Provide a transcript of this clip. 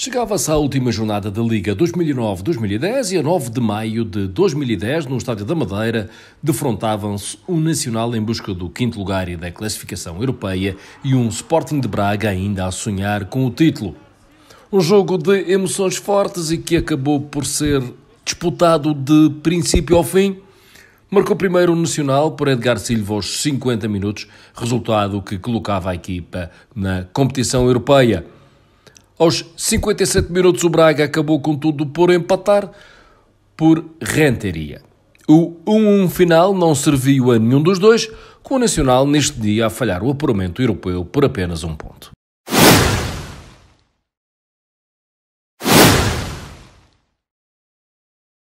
Chegava-se à última jornada da Liga 2009-2010 e a 9 de maio de 2010, no Estádio da Madeira, defrontavam-se um Nacional em busca do quinto lugar e da classificação europeia e um Sporting de Braga ainda a sonhar com o título. Um jogo de emoções fortes e que acabou por ser disputado de princípio ao fim. Marcou primeiro o Nacional por Edgar Silva aos 50 minutos, resultado que colocava a equipa na competição europeia. Aos 57 minutos, o Braga acabou, contudo, por empatar por Renteria. O 1-1 final não serviu a nenhum dos dois, com o Nacional neste dia a falhar o apuramento europeu por apenas um ponto.